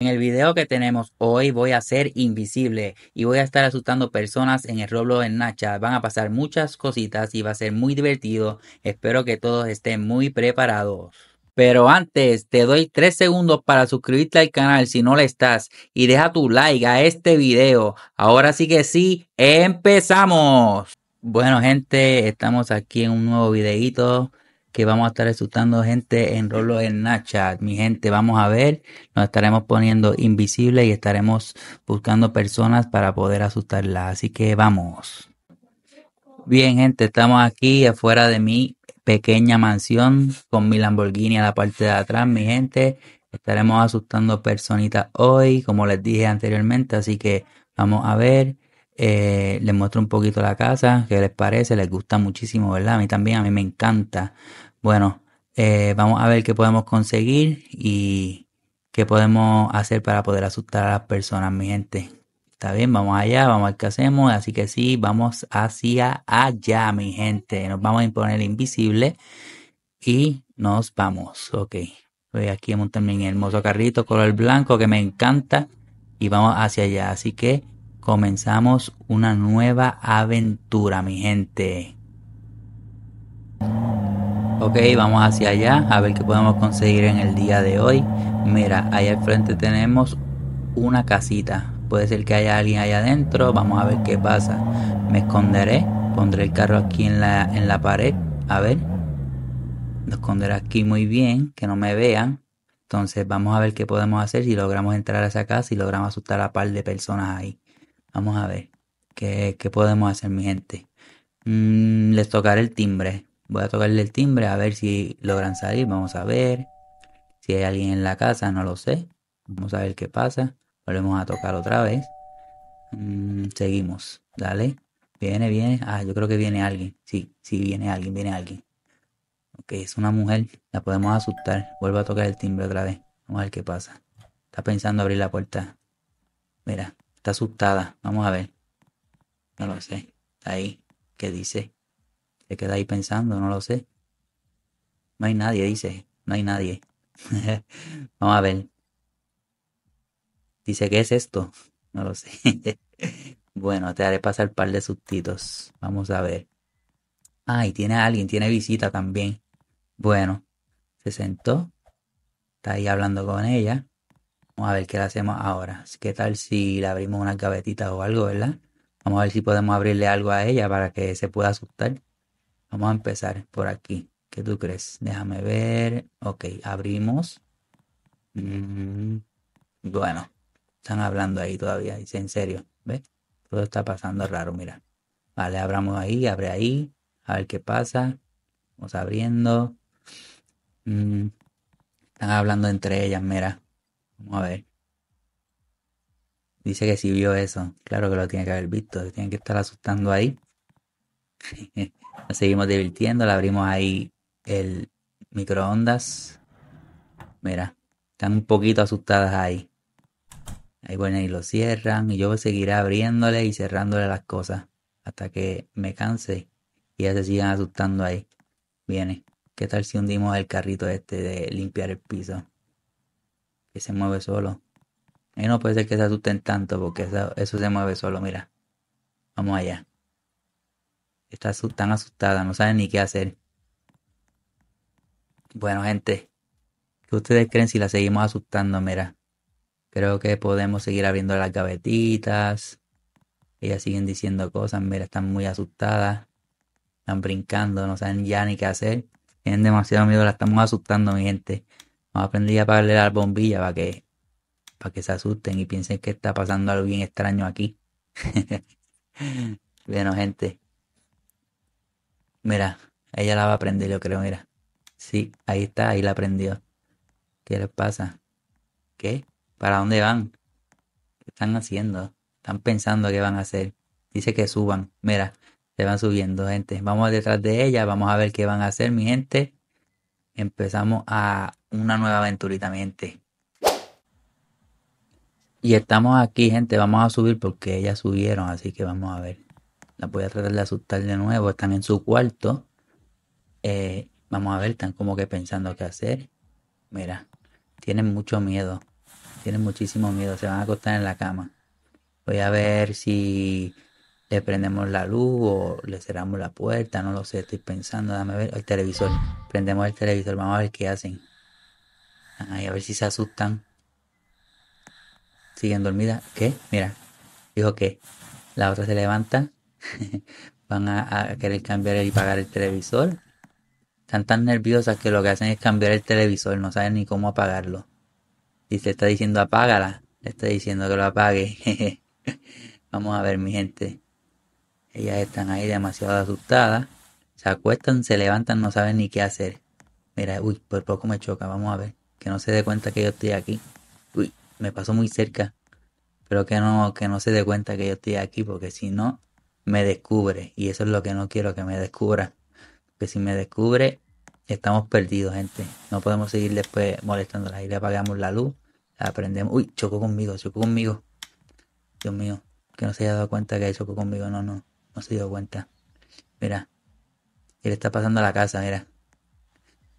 En el video que tenemos hoy voy a ser invisible y voy a estar asustando personas en el Roblox en Nacha. Van a pasar muchas cositas y va a ser muy divertido. Espero que todos estén muy preparados. Pero antes, te doy 3 segundos para suscribirte al canal si no lo estás y deja tu like a este video. Ahora sí que sí, empezamos. Bueno gente, estamos aquí en un nuevo videito que vamos a estar asustando gente en Rolo en Nachat. Mi gente, vamos a ver, nos estaremos poniendo invisible y estaremos buscando personas para poder asustarlas. Así que vamos. Bien, gente, estamos aquí afuera de mi pequeña mansión con mi Lamborghini a la parte de atrás, mi gente. Estaremos asustando personitas hoy, como les dije anteriormente, así que vamos a ver. Eh, les muestro un poquito la casa, qué les parece, les gusta muchísimo, ¿verdad? A mí también, a mí me encanta. Bueno, eh, vamos a ver qué podemos conseguir y qué podemos hacer para poder asustar a las personas, mi gente. Está bien, vamos allá, vamos a ver qué hacemos. Así que sí, vamos hacia allá, mi gente. Nos vamos a imponer invisible y nos vamos. Ok. Voy aquí a montar mi hermoso carrito color blanco que me encanta y vamos hacia allá. Así que comenzamos una nueva aventura, mi gente. Ok, vamos hacia allá a ver qué podemos conseguir en el día de hoy. Mira, ahí al frente tenemos una casita. Puede ser que haya alguien allá adentro. Vamos a ver qué pasa. Me esconderé. Pondré el carro aquí en la, en la pared. A ver. Lo esconderé aquí muy bien. Que no me vean. Entonces vamos a ver qué podemos hacer si logramos entrar a esa casa y logramos asustar a par de personas ahí. Vamos a ver qué, podemos hacer, mi gente. Mm, les tocaré el timbre. Voy a tocarle el timbre a ver si logran salir. Vamos a ver. Si hay alguien en la casa, no lo sé. Vamos a ver qué pasa. Volvemos a tocar otra vez. Mm, seguimos. Dale. Viene, viene. Ah, yo creo que viene alguien. Sí, sí, viene alguien, viene alguien. Ok, es una mujer. La podemos asustar. Vuelvo a tocar el timbre otra vez. Vamos a ver qué pasa. Está pensando abrir la puerta. Mira, Está asustada. Vamos a ver. No lo sé. ahí. ¿Qué dice? Se queda ahí pensando, no lo sé. No hay nadie, dice. No hay nadie. Vamos a ver. Dice, ¿qué es esto? No lo sé. bueno, te haré pasar un par de sustitos. Vamos a ver. Ay, tiene alguien, tiene visita también. Bueno, se sentó. Está ahí hablando con ella a ver qué le hacemos ahora. ¿Qué tal si le abrimos una gavetita o algo, verdad? Vamos a ver si podemos abrirle algo a ella para que se pueda asustar. Vamos a empezar por aquí. ¿Qué tú crees? Déjame ver. Ok, abrimos. Mm, bueno, están hablando ahí todavía. Dice, en serio, ¿ves? Todo está pasando raro, mira. Vale, abramos ahí, abre ahí. A ver qué pasa. Vamos abriendo. Mm, están hablando entre ellas, mira. Vamos a ver. Dice que si vio eso. Claro que lo tiene que haber visto. Tienen que estar asustando ahí. seguimos divirtiendo. Le abrimos ahí el microondas. Mira, están un poquito asustadas ahí. Ahí bueno, y lo cierran. Y yo seguiré abriéndole y cerrándole las cosas. Hasta que me canse. Y ya se sigan asustando ahí. Viene. ¿Qué tal si hundimos el carrito este de limpiar el piso? que se mueve solo. Y no puede ser que se asusten tanto porque eso, se mueve solo, mira. Vamos allá. Está tan asustada, no saben ni qué hacer. Bueno, gente. ¿Qué ustedes creen si la seguimos asustando? Mira. Creo que podemos seguir abriendo las gavetitas. Ellas siguen diciendo cosas, mira, están muy asustadas. Están brincando, no saben ya ni qué hacer. Tienen demasiado miedo, la estamos asustando, mi gente aprendí a apagarle la bombilla para que, para que se asusten y piensen que está pasando algo bien extraño aquí. bueno, gente. Mira, ella la va a aprender, yo creo, mira. Sí, ahí está, ahí la aprendió. ¿Qué les pasa? ¿Qué? ¿Para dónde van? ¿Qué están haciendo? Están pensando qué van a hacer. Dice que suban. Mira, se van subiendo, gente. Vamos detrás de ella, vamos a ver qué van a hacer, mi gente. Empezamos a una nueva aventurita, mente Y estamos aquí, gente. Vamos a subir porque ellas subieron, así que vamos a ver. la voy a tratar de asustar de nuevo. Están en su cuarto. Eh, vamos a ver, están como que pensando qué hacer. Mira, tienen mucho miedo. Tienen muchísimo miedo. Se van a acostar en la cama. Voy a ver si le prendemos la luz o le cerramos la puerta. No lo sé, estoy pensando. Dame ver el televisor. Prendemos el televisor. Vamos a ver qué hacen a ver si se asustan. Siguen dormidas. ¿Qué? Mira. Dijo que la otra se levanta. Van a, querer cambiar y pagar el televisor. Están tan nerviosas que lo que hacen es cambiar el televisor. No saben ni cómo apagarlo. Y se está diciendo apágala. Le está diciendo que lo apague. Vamos a ver, mi gente. Ellas están ahí demasiado asustadas. Se acuestan, se levantan, no saben ni qué hacer. Mira, uy, por poco me choca. Vamos a ver que no se dé cuenta que yo estoy aquí. Uy, me pasó muy cerca. Pero que no, que no se dé cuenta que yo estoy aquí, porque si no, me descubre. Y eso es lo que no quiero que me descubra. Que si me descubre, estamos perdidos, gente. No podemos seguir después molestándola. Y le apagamos la luz, aprendemos. Uy, chocó conmigo, chocó conmigo. Dios mío, que no se haya dado cuenta que chocó conmigo. No, no, no se dio cuenta. Mira, él está pasando a la casa, mira.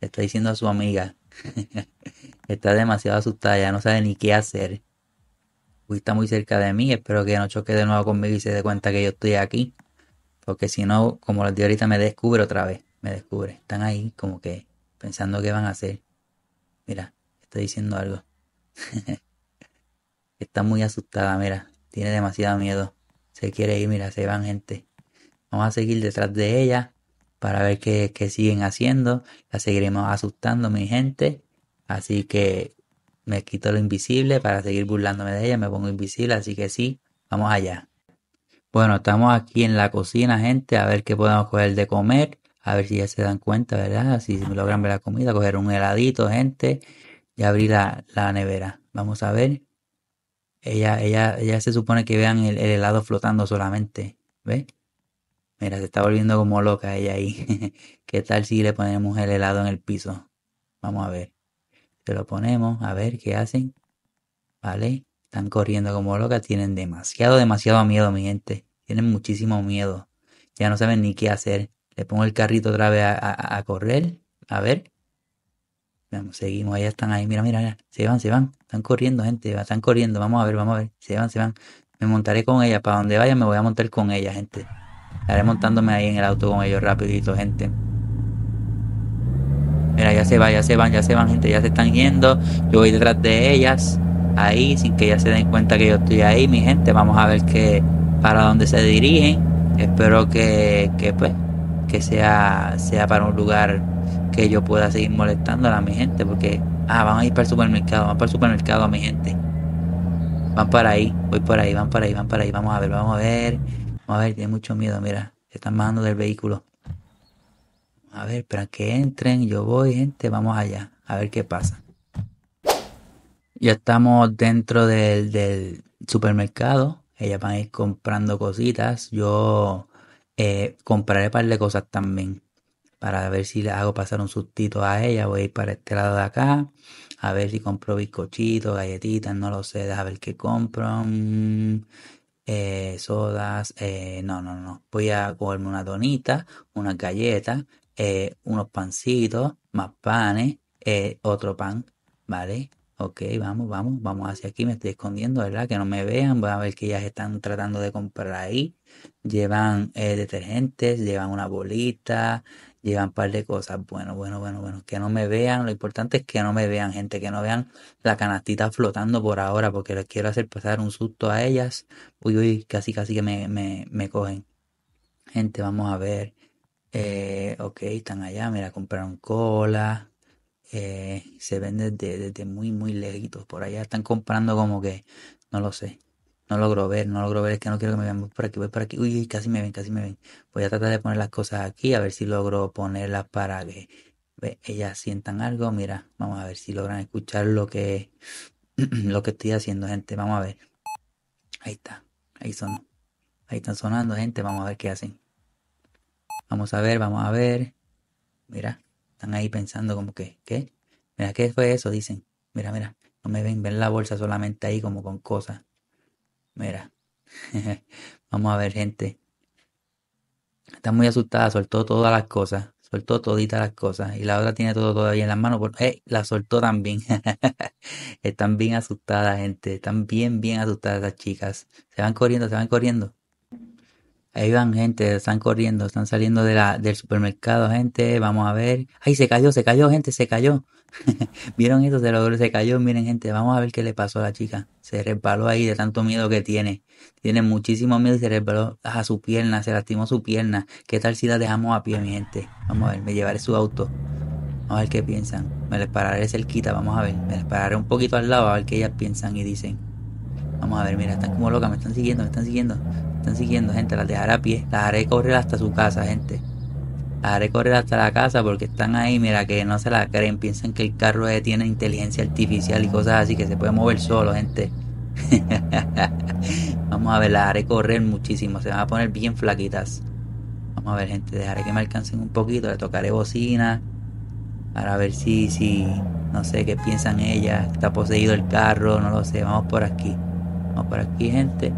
Le está diciendo a su amiga está demasiado asustada, ya no sabe ni qué hacer. Uy, está muy cerca de mí, espero que no choque de nuevo conmigo y se dé cuenta que yo estoy aquí. Porque si no, como las de ahorita, me descubre otra vez. Me descubre. Están ahí como que pensando qué van a hacer. Mira, estoy diciendo algo. está muy asustada, mira. Tiene demasiado miedo. Se quiere ir, mira, se van gente. Vamos a seguir detrás de ella para ver qué, siguen haciendo. La seguiremos asustando mi gente. Así que me quito lo invisible para seguir burlándome de ella. Me pongo invisible, así que sí, vamos allá. Bueno, estamos aquí en la cocina, gente, a ver qué podemos coger de comer. A ver si ya se dan cuenta, ¿verdad? Si logran ver la comida, coger un heladito, gente. Y abrir la, nevera. Vamos a ver. Ella, ella, ella se supone que vean el, el helado flotando solamente. ¿Ve? Mira, se está volviendo como loca ella ahí. ¿Qué tal si le ponemos el helado en el piso? Vamos a ver. Se lo ponemos, a ver qué hacen. ¿Vale? Están corriendo como locas, tienen demasiado, demasiado miedo, mi gente. Tienen muchísimo miedo. Ya no saben ni qué hacer. Le pongo el carrito otra vez a, correr. A ver. Vamos, seguimos, ahí están ahí. Mira, mira, mira. Se van, se van. Están corriendo, gente. Están corriendo. Vamos a ver, vamos a ver. Se van, se van. Me montaré con ella. Para donde vaya me voy a montar con ella, gente. Estaré montándome ahí en el auto con ellos rapidito, gente. Mira, ya se van, ya se van, ya se van, gente, ya se están yendo. Yo voy detrás de ellas, ahí, sin que ellas se den cuenta que yo estoy ahí, mi gente. Vamos a ver que, para dónde se dirigen. Espero que, que pues, que sea, sea para un lugar que yo pueda seguir molestando a mi gente, porque, ah, van a ir para el supermercado, van para el supermercado mi gente. Van para ahí, voy por ahí, van para ahí, van para ahí, vamos a ver, vamos a ver a ver, tiene mucho miedo, mira. Se están bajando del vehículo. A ver, para que entren, yo voy, gente, vamos allá. A ver qué pasa. Ya estamos dentro del, supermercado. Ellas van a ir comprando cositas. Yo eh, compraré un par de cosas también. Para ver si le hago pasar un sustito a ella. Voy a ir para este lado de acá. A ver si compro bizcochitos, galletitas, no lo sé. A ver qué compro. Mm, eh, sodas, eh, no, no, no. Voy a comerme una donita, una galleta, eh, unos pancitos, más panes, eh, otro pan, ¿vale? Ok, vamos, vamos, vamos hacia aquí, me estoy escondiendo, ¿verdad? Que no me vean, voy a ver que ellas están tratando de comprar ahí. Llevan eh, detergentes, llevan una bolita, llevan un par de cosas. Bueno, bueno, bueno, bueno, que no me vean, lo importante es que no me vean, gente, que no vean la canastita flotando por ahora, porque les quiero hacer pasar un susto a ellas. Uy, uy, casi, casi que me, me, me cogen. Gente, vamos a ver. Eh, ok, están allá, mira, compraron cola eh, se vende desde, muy, muy lejitos. Por allá están comprando como que, no lo sé, no logro ver, no logro ver, es que no quiero que me vean por aquí, voy por aquí, uy, casi me ven, casi me ven. Voy a tratar de poner las cosas aquí, a ver si logro ponerlas para que ellas sientan algo. Mira, vamos a ver si logran escuchar lo que, lo que estoy haciendo, gente, vamos a ver. Ahí está, ahí son Ahí están sonando, gente, vamos a ver qué hacen. Vamos a ver, vamos a ver. Mira, ahí pensando como que, ¿qué? Mira, ¿qué fue eso? Dicen, mira, mira, no me ven, ven la bolsa solamente ahí como con cosas. Mira, vamos a ver gente. Está muy asustada, soltó todas las cosas, soltó toditas las cosas y la otra tiene todo todavía en las manos, eh, la soltó también. están bien asustadas, gente, están bien, bien asustadas las chicas. Se van corriendo, se van corriendo. Ahí van gente, están corriendo, están saliendo del supermercado, gente, vamos a ver. Ay, se cayó, se cayó, gente, se cayó. ¿Vieron eso? Se se cayó. Miren, gente, vamos a ver qué le pasó a la chica. Se resbaló ahí de tanto miedo que tiene. Tiene muchísimo miedo y se resbaló a su pierna, se lastimó su pierna. ¿Qué tal si la dejamos a pie, mi gente? Vamos a ver, me llevaré su auto. Vamos a ver qué piensan. Me les pararé cerquita, vamos a ver. Me les pararé un poquito al lado a ver qué ellas piensan y dicen. Vamos a ver, mira, están como locas, me están siguiendo, me están siguiendo están siguiendo, gente. Las dejaré a pie. Las haré correr hasta su casa, gente. Las haré correr hasta la casa porque están ahí, mira, que no se la creen. Piensan que el carro tiene inteligencia artificial y cosas así, que se puede mover solo, gente. Vamos a ver, las haré correr muchísimo. Se van a poner bien flaquitas. Vamos a ver, gente. Dejaré que me alcancen un poquito. Le tocaré bocina. Para ver si, si, no sé qué piensan ellas. Está poseído el carro, no lo sé. Vamos por aquí. Vamos por aquí, gente.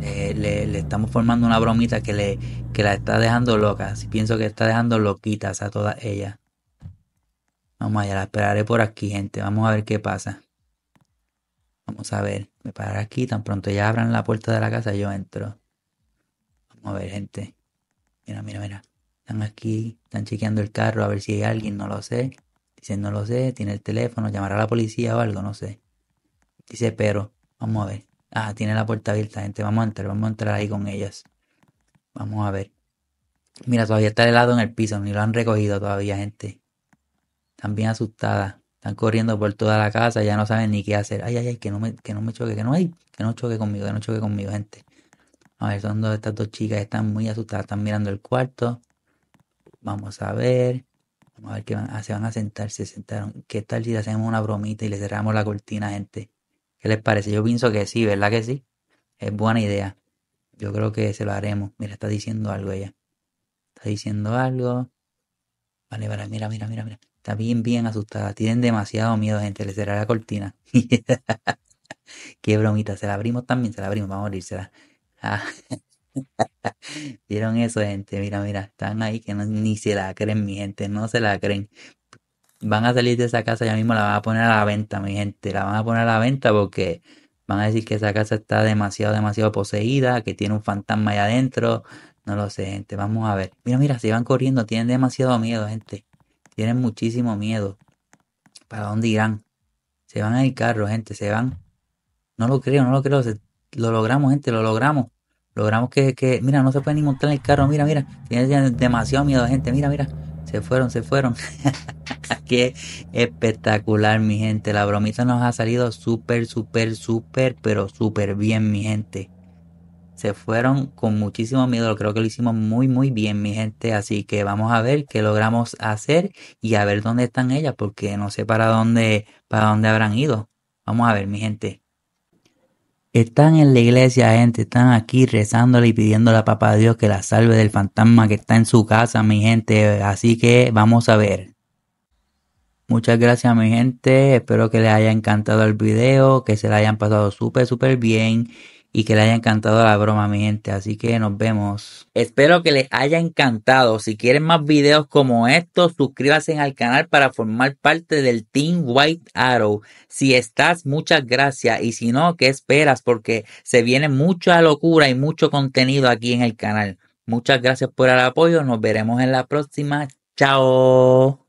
Eh, le, estamos formando una bromita que, le, que la está dejando loca. Si pienso que está dejando loquitas a todas ellas. Vamos allá, la esperaré por aquí, gente. Vamos a ver qué pasa. Vamos a ver. Me pararé aquí. Tan pronto ya abran la puerta de la casa, yo entro. Vamos a ver, gente. Mira, mira, mira. Están aquí, están chequeando el carro a ver si hay alguien, no lo sé. Dice, no lo sé, tiene el teléfono, llamará a la policía o algo, no sé. Dice, pero, vamos a ver. Ah, tiene la puerta abierta, gente. Vamos a entrar, vamos a entrar ahí con ellas. Vamos a ver. Mira, todavía está helado en el piso, ni lo han recogido todavía, gente. Están bien asustadas. Están corriendo por toda la casa, ya no saben ni qué hacer. Ay, ay, ay, que no me, que no me choque, que no, hay, que no choque conmigo, que no choque conmigo, gente. A ver, son dos, estas dos chicas, están muy asustadas, están mirando el cuarto. Vamos a ver. Vamos a ver qué van, ah, se van a sentar, se sentaron. ¿Qué tal si le hacemos una bromita y le cerramos la cortina, gente? ¿Qué les parece? Yo pienso que sí, ¿verdad que sí? Es buena idea. Yo creo que se lo haremos. Mira, está diciendo algo ella. Está diciendo algo. Vale, vale, mira, mira, mira, mira. Está bien, bien asustada. Tienen demasiado miedo, gente. Le cerrará la cortina. Qué bromita. Se la abrimos también, se la abrimos. Vamos a abrírsela. Ah. ¿Vieron eso, gente? Mira, mira. Están ahí que no, ni se la creen, mi gente. No se la creen van a salir de esa casa ya mismo, la van a poner a la venta, mi gente. La van a poner a la venta porque van a decir que esa casa está demasiado, demasiado poseída, que tiene un fantasma allá adentro. No lo sé, gente. Vamos a ver. Mira, mira, se van corriendo. Tienen demasiado miedo, gente. Tienen muchísimo miedo. ¿Para dónde irán? Se van en el carro, gente. Se van. No lo creo, no lo creo. lo logramos, gente. Lo logramos. Logramos que, que, mira, no se puede ni montar en el carro. Mira, mira. Tienen demasiado miedo, gente. Mira, mira. Se fueron, se fueron. Qué espectacular, mi gente. La bromita nos ha salido súper, súper, súper, pero súper bien, mi gente. Se fueron con muchísimo miedo. Creo que lo hicimos muy, muy bien, mi gente. Así que vamos a ver qué logramos hacer y a ver dónde están ellas, porque no sé para dónde, para dónde habrán ido. Vamos a ver, mi gente. Están en la iglesia, gente, están aquí rezándole y pidiéndole a papá Dios que la salve del fantasma que está en su casa, mi gente. Así que vamos a ver. Muchas gracias mi gente, espero que les haya encantado el video, que se la hayan pasado súper súper bien y que le haya encantado la broma, mi gente. Así que nos vemos. Espero que les haya encantado. Si quieren más videos como estos, suscríbanse al canal para formar parte del Team White Arrow. Si estás, muchas gracias. Y si no, ¿qué esperas? Porque se viene mucha locura y mucho contenido aquí en el canal. Muchas gracias por el apoyo. Nos veremos en la próxima. Chao.